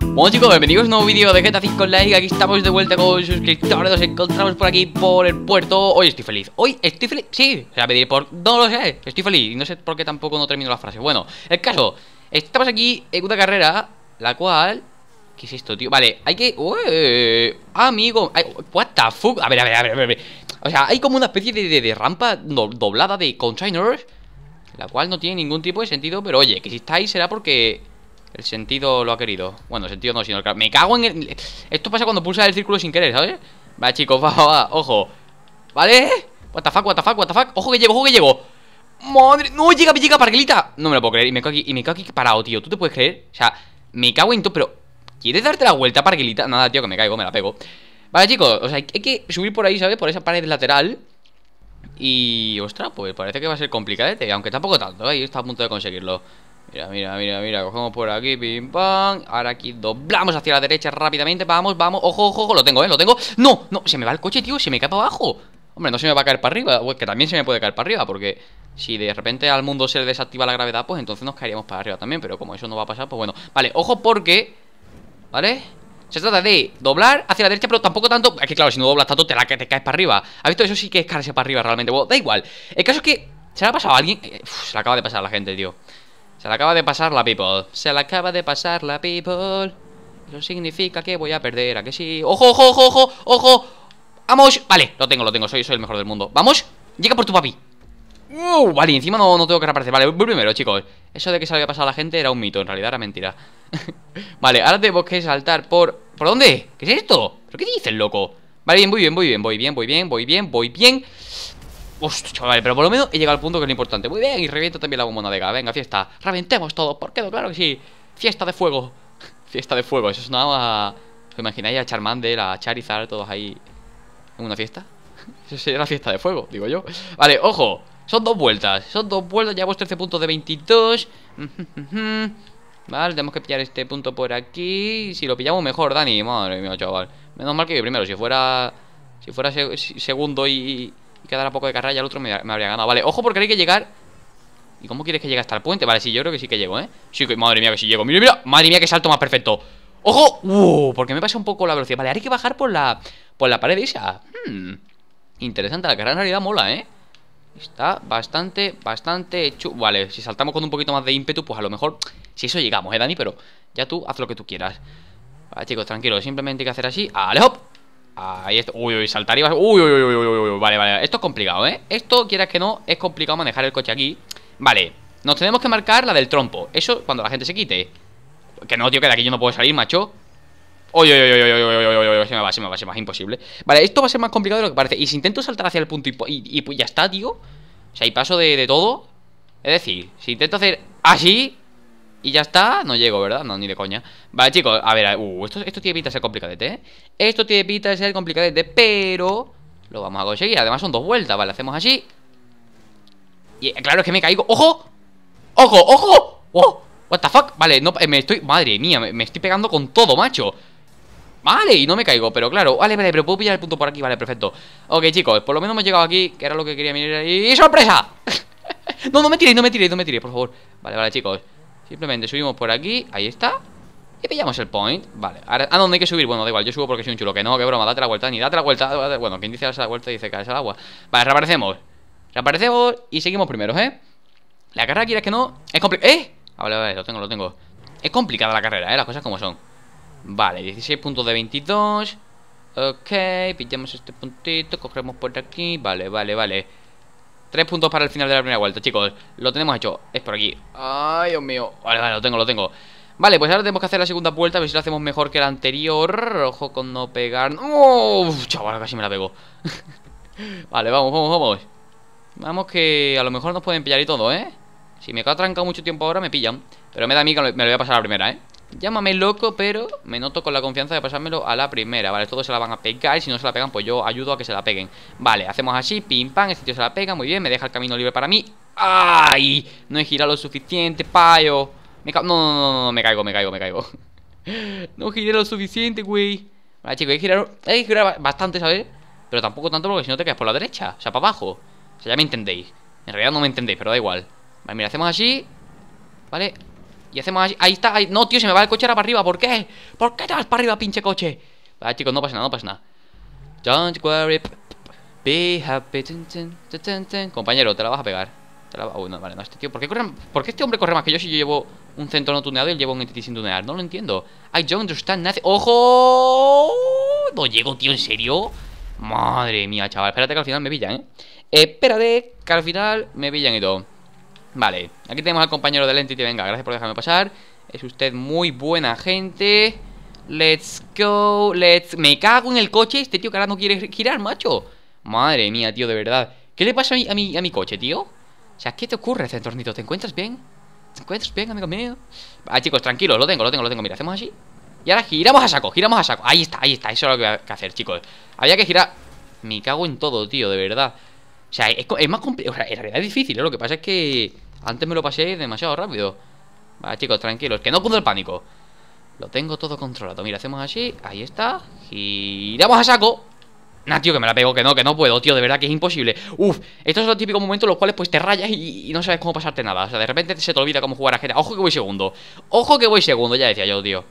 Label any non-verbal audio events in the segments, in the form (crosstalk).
Bueno chicos, bienvenidos a un nuevo vídeo de GTA 5 Like Aquí estamos de vuelta con suscriptores Nos encontramos por aquí, por el puerto Hoy estoy feliz, hoy estoy feliz, sí O sea, pedir por... no lo sé, estoy feliz Y No sé por qué tampoco no termino la frase Bueno, el caso, estamos aquí en una carrera La cual... ¿Qué es esto, tío? Vale, hay que... amigo What the fuck a ver, a ver, a ver, a ver, O sea, hay como una especie de rampa doblada de containers la cual no tiene ningún tipo de sentido, pero oye, que si está ahí será porque el sentido lo ha querido. Bueno, sentido no, sino el... Me cago en el... Esto pasa cuando pulsa el círculo sin querer, ¿sabes? Va, chicos, va, va, ojo. ¿Vale? What the fuck, what the fuck, what the fuck. Ojo que llego, ojo que llego. Madre... No, llega, llega, parguelita. No me lo puedo creer. Y me cago aquí, y me cago aquí parado, tío. ¿Tú te puedes creer? O sea, me cago en todo, pero... ¿Quieres darte la vuelta, parguelita? Nada, tío, que me caigo, me la pego. Vale, chicos, o sea, hay que subir por ahí, ¿sabes? Por esa pared lateral y, ostras, pues parece que va a ser complicadete, aunque tampoco tanto, ¿eh? está a punto de conseguirlo. Mira, mira, mira, mira, cogemos por aquí, pim, pam Ahora aquí doblamos hacia la derecha rápidamente Vamos, vamos, ojo, ojo, lo tengo, eh, lo tengo No, no, se me va el coche, tío, se me cae para abajo Hombre, no se me va a caer para arriba pues Que también se me puede caer para arriba, porque Si de repente al mundo se desactiva la gravedad Pues entonces nos caeríamos para arriba también, pero como eso no va a pasar Pues bueno, vale, ojo porque ¿Vale? Se trata de doblar hacia la derecha, pero tampoco tanto. Es que claro, si no doblas tanto, te, caes para arriba. ¿Has visto? Eso sí que es caerse para arriba realmente. da igual. El caso es que. ¿Se le ha pasado a alguien? Eh, se la acaba de pasar a la gente, tío. Se la acaba de pasar la people. Se la acaba de pasar la people. Eso significa que voy a perder, ¿a que sí? ¡Ojo, ojo, ojo, ojo! ¡Ojo! ¡Vamos! Vale, lo tengo, lo tengo. Soy, soy el mejor del mundo. ¡Vamos! Llega por tu papi. Uh, vale, encima no, no tengo que reaparecer. Vale, voy primero, chicos. Eso de que se había pasado a la gente era un mito, en realidad era mentira. (laughs) vale, ahora tenemos que saltar por... ¿Por dónde? ¿Qué es esto? ¿Pero qué dices, loco? Vale, bien, muy bien, muy bien, voy bien, voy bien, voy bien, voy bien. Hostia, chaval, pero por lo menos he llegado al punto que es lo importante. Muy bien, y reviento también la de gas. Venga, fiesta. Reventemos todo, por qué claro que sí. Fiesta de fuego. (laughs) fiesta de fuego, eso sonaba nada ¿Os imagináis a Charmander, a Charizard, todos ahí en una fiesta? (laughs) eso sería la fiesta de fuego, digo yo. Vale, ojo. Son dos vueltas, son dos vueltas, llevamos este 13 puntos de 22. (laughs) Vale, tenemos que pillar este punto por aquí. Si lo pillamos mejor, Dani, madre mía, chaval. Menos mal que yo primero, si fuera si fuera segundo y, quedara poco de carrera, ya el otro me, habría ganado. Vale, ojo porque hay que llegar. ¿Y cómo quieres que llegue hasta el puente? Vale, sí, yo creo que sí que llego, ¿eh? Sí, madre mía, que sí llego. Mira, mira, madre mía, que salto más perfecto. ¡Ojo! ¡Uh! Porque me pasa un poco la velocidad. Vale, hay que bajar por la, por la pared esa. Hmm, interesante, la carrera en realidad mola, ¿eh? Está bastante, bastante hecho Vale, si saltamos con un poquito más de ímpetu, pues a lo mejor... Si eso llegamos, ¿eh, Dani? Pero ya tú haz lo que tú quieras. Vale, chicos, tranquilo. Simplemente hay que hacer así. ¡Ale, hop! Ahí está. Uy, uy, saltar y vas... Uy, uy, uy, uy, uy, Vale, vale. Esto es complicado, ¿eh? Esto, quieras que no, es complicado manejar el coche aquí. Vale. Nos tenemos que marcar la del trompo. Eso cuando la gente se quite. Que no, tío, que de aquí yo no puedo salir, macho. Oye, oye, oye, oye, oye, oye, oye, va, se me va, imposible. Vale, esto va a ser más complicado de lo que parece. Y si intento saltar hacia el punto y, y, y pues ya está, tío. O sea, y paso de, de, todo. Es decir, si intento hacer así y ya está, no llego, ¿verdad? No, ni de coña. Vale, chicos, a ver, uh, esto, esto tiene pinta de ser complicadete, ¿eh? Esto tiene pinta de ser complicadete, pero lo vamos a conseguir. Además son dos vueltas, vale, hacemos así. Y eh, claro, es que me caigo. ¡Ojo! ¡Ojo, ojo! ¡Oh! What the fuck? Vale, no, eh, me estoy... Madre mía, me, me estoy pegando con todo, macho Vale, y no me caigo, pero claro Vale, vale, pero puedo pillar el punto por aquí, vale, perfecto Ok, chicos, por lo menos hemos llegado aquí Que era lo que quería mirar y... ¡sorpresa! (laughs) no, no me tiréis, no me tiréis, no me tiréis, por favor Vale, vale, chicos Simplemente subimos por aquí, ahí está Y pillamos el point, vale Ahora, ¿A dónde hay que subir? Bueno, da igual, yo subo porque soy un chulo Que no, que broma, date la vuelta, ni date la vuelta Bueno, quien dice darse la vuelta dice caerse al agua Vale, reaparecemos Reaparecemos y seguimos primero, ¿eh? La carrera, ¿quieres que no, es complicada ¡Eh! Vale, vale, lo tengo, lo tengo Es complicada la carrera, ¿eh? Las cosas como son Vale, 16 puntos de 22. Ok, pillamos este puntito, cogemos por aquí. Vale, vale, vale. Tres puntos para el final de la primera vuelta, chicos. Lo tenemos hecho. Es por aquí. Ay, Dios mío. Vale, vale, lo tengo, lo tengo. Vale, pues ahora tenemos que hacer la segunda vuelta. A ver si lo hacemos mejor que la anterior. Ojo con no pegar. ¡Oh! Chaval, casi me la pego. (laughs) vale, vamos, vamos, vamos. Vamos que a lo mejor nos pueden pillar y todo, ¿eh? Si me quedo atrancado mucho tiempo ahora, me pillan. Pero me da a mí que me lo voy a pasar a la primera, ¿eh? Llámame loco, pero me noto con la confianza de pasármelo a la primera, ¿vale? Todos se la van a pegar y si no se la pegan, pues yo ayudo a que se la peguen. Vale, hacemos así, pim pam, este tío se la pega, muy bien, me deja el camino libre para mí. ¡Ay! No he girado lo suficiente, payo. Me no, no, no, no, me caigo, me caigo, me caigo. (laughs) no he girado lo suficiente, güey. Vale, chicos, he girado, he girado bastante, ¿sabes? Pero tampoco tanto porque si no te quedas por la derecha, o sea, para abajo. O sea, ya me entendéis. En realidad no me entendéis, pero da igual. Vale, mira, hacemos así. ¿Vale? Y hacemos así. Ahí está. Ahí. No, tío, se me va el coche ahora para arriba. ¿Por qué? ¿Por qué te vas para arriba, pinche coche? Vale, ah, chicos, no pasa nada, no pasa nada. Be happy. Compañero, te la vas a pegar. Te la va... Oh, vale, no, este tío. ¿Por qué, corre... ¿Por qué este hombre corre más que yo si yo llevo un centro no tuneado y llevo un entity sin tunear? No lo entiendo. I don't understand nothing. ¡Ojo! No llego, tío, ¿en serio? Madre mía, chaval. Espérate que al final me pillan, ¿eh? Espérate que al final me pillan y todo. Vale, aquí tenemos al compañero del Entity. Venga, gracias por dejarme pasar. Es usted muy buena gente. Let's go, let's... Me cago en el coche, este tío que ahora no quiere girar, macho Madre mía, tío, de verdad ¿Qué le pasa a mi, a mi, a mi coche, tío? O sea, ¿qué te ocurre, Centornito? Este ¿Te encuentras bien? ¿Te encuentras bien, amigo mío? Ah, chicos, tranquilos, lo tengo, lo tengo, lo tengo Mira, hacemos así Y ahora giramos a saco, giramos a saco Ahí está, ahí está, eso es lo que voy a hacer, chicos Había que girar... Me cago en todo, tío, de verdad o sea, es, más complicado. O sea, en realidad es difícil, ¿eh? lo que pasa es que antes me lo pasé demasiado rápido. Vale, chicos, tranquilos, que no pudo el pánico. Lo tengo todo controlado. Mira, hacemos así, ahí está. y Giramos a saco. Nah, tío, que me la pego, que no, que no puedo, tío, de verdad que es imposible. Uf, estos son los típicos momentos en los cuales pues te rayas y, no sabes cómo pasarte nada. O sea, de repente se te olvida cómo jugar a gente Ojo que voy segundo. Ojo que voy segundo, ya decía yo, tío.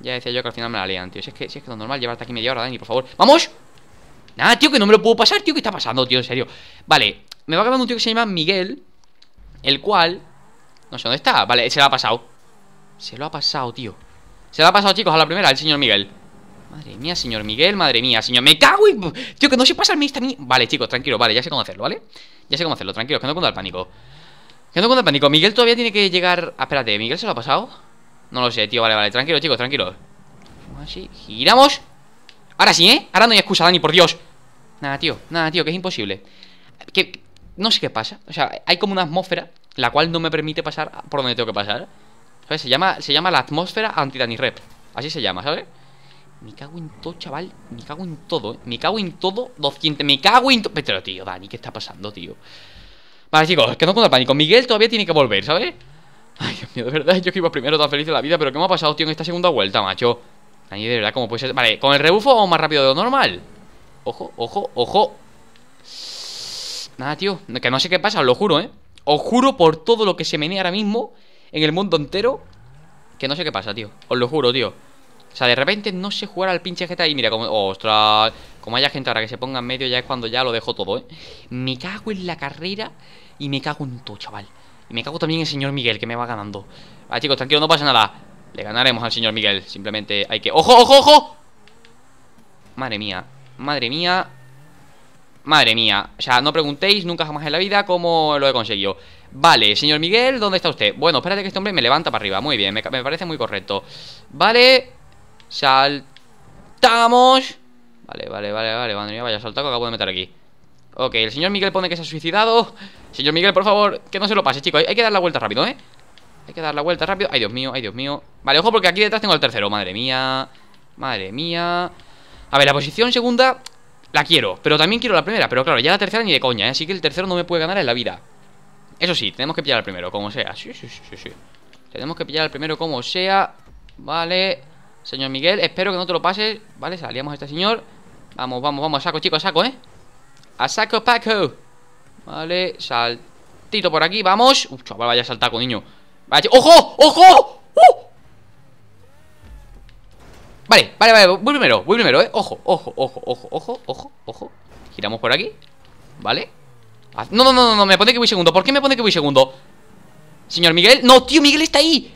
Ya decía yo que al final me la lean, tío. Si es que, es normal llevarte aquí media hora, Dani, por favor. ¡Vamos! Nada, tío, que no me lo puedo pasar, tío, ¿qué está pasando, tío? En serio. Vale, me va grabando un tío que se llama Miguel, el cual... No sé dónde está. Vale, se lo ha pasado. Se lo ha pasado, tío. Se lo ha pasado, chicos, a la primera, el señor Miguel. Madre mía, señor Miguel, madre mía, señor. Me cago y. Tío, que no se pasa el ni... Vale, chicos, tranquilo, vale, ya sé cómo hacerlo, ¿vale? Ya sé cómo hacerlo, tranquilo, que no cuenta el pánico. Que no cuenta el pánico. Miguel todavía tiene que llegar. Ah, espérate, ¿Miguel se lo ha pasado? No lo sé, tío, vale, vale, tranquilo, chicos, tranquilo. Así, giramos. Ahora sí, ¿eh? Ahora no hay excusa, Dani, por Dios. Nada, tío, nada, tío, que es imposible. Que, no sé qué pasa. O sea, hay como una atmósfera la cual no me permite pasar por donde tengo que pasar. ¿Sabes? Se llama, se llama la atmósfera anti rep Así se llama, ¿sabes? Me cago en todo, chaval. Me cago en todo, ¿eh? Me cago en todo. 200. Me cago en todo. Pero, tío, Dani, ¿qué está pasando, tío? Vale, chicos, que no con el pánico. Miguel todavía tiene que volver, ¿sabes? Ay, Dios mío, de verdad, yo que iba primero tan feliz de la vida. Pero, ¿qué me ha pasado, tío, en esta segunda vuelta, macho? Dani, de verdad, ¿cómo puede ser? Vale, ¿con el rebufo o más rápido de lo normal? ojo, ojo, ojo Nada, tío, que no sé qué pasa, os lo juro, ¿eh? Os juro por todo lo que se menea ahora mismo En el mundo entero Que no sé qué pasa, tío, os lo juro, tío O sea, de repente no sé jugar al pinche GTA Y mira, como, ostras Como haya gente ahora que se ponga en medio ya es cuando ya lo dejo todo, ¿eh? Me cago en la carrera Y me cago en todo, chaval Y me cago también en el señor Miguel, que me va ganando Ah, chicos, tranquilo, no pasa nada Le ganaremos al señor Miguel Simplemente hay que... ¡Ojo, ojo, ojo! Madre mía Madre mía. Madre mía. O sea, no preguntéis nunca jamás en la vida cómo lo he conseguido. Vale, señor Miguel, ¿dónde está usted? Bueno, espérate que este hombre me levanta para arriba. Muy bien, me, parece muy correcto. Vale. Saltamos. Vale, vale, vale, vale. Madre mía, vaya saltaco que acabo de meter aquí. Ok, el señor Miguel pone que se ha suicidado. Señor Miguel, por favor, que no se lo pase, chicos. Hay que dar la vuelta rápido, ¿eh? Hay que dar la vuelta rápido. Ay, Dios mío, ay, Dios mío. Vale, ojo porque aquí detrás tengo al tercero. Madre mía. Madre mía. A ver, la posición segunda la quiero, pero también quiero la primera. Pero claro, ya la tercera ni de coña, ¿eh? así que el tercero no me puede ganar en la vida. Eso sí, tenemos que pillar al primero, como sea. Sí, sí, sí, sí. sí Tenemos que pillar al primero, como sea. Vale. Señor Miguel, espero que no te lo pases. Vale, salíamos a este señor. Vamos, vamos, vamos, saco, chicos, saco, ¿eh? A saco, Paco. Vale, saltito por aquí, vamos. Uf, chaval, vaya saltaco, niño. Vaya, ¡Ojo! ¡Ojo! Vale, vale, vale, voy primero, voy primero, eh Ojo, ojo, ojo, ojo, ojo, ojo, ojo Giramos por aquí, vale ah, No, no, no, no, me pone que voy segundo ¿Por qué me pone que voy segundo? Señor Miguel, no, tío, Miguel está ahí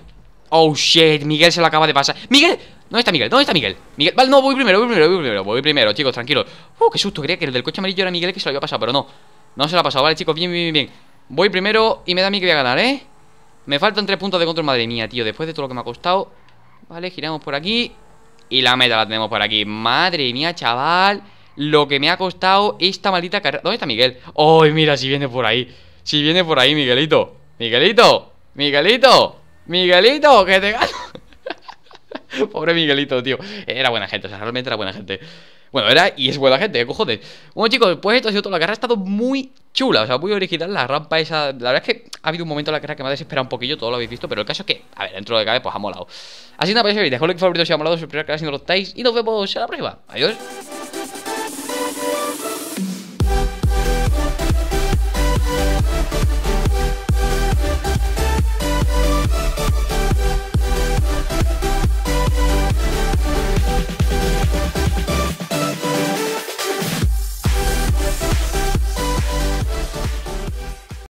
Oh, shit, Miguel se lo acaba de pasar Miguel, ¿dónde está Miguel? ¿Dónde está Miguel? Miguel, vale, no, voy primero, voy primero, voy primero Voy primero, chicos, tranquilos Uh, qué susto, creía que el del coche amarillo era Miguel que se lo había pasado Pero no, no se lo ha pasado, vale, chicos, bien, bien, bien Voy primero y me da a mí que voy a ganar, eh Me faltan tres puntos de control, madre mía, tío Después de todo lo que me ha costado Vale, giramos por aquí y la meta la tenemos por aquí. Madre mía, chaval. Lo que me ha costado esta maldita carrera. ¿Dónde está Miguel? ¡Ay, mira, si viene por ahí! Si viene por ahí, Miguelito. Miguelito. Miguelito. Miguelito, que te gano. (laughs) Pobre Miguelito, tío. Era buena gente, o sea, realmente era buena gente. Bueno, era y es buena gente, ¿eh? cojones. Bueno, chicos, pues esto ha sido todo. La carrera ha estado muy chula, o sea, muy original. La rampa esa. La verdad es que ha habido un momento en la carrera que me ha desesperado un poquillo, todo lo habéis visto. Pero el caso es que, a ver, dentro de vez pues ha molado. Así que nada, pues dejo un like favorito si ha molado, suscribiros al canal si no lo estáis. Y nos vemos en la próxima. Adiós.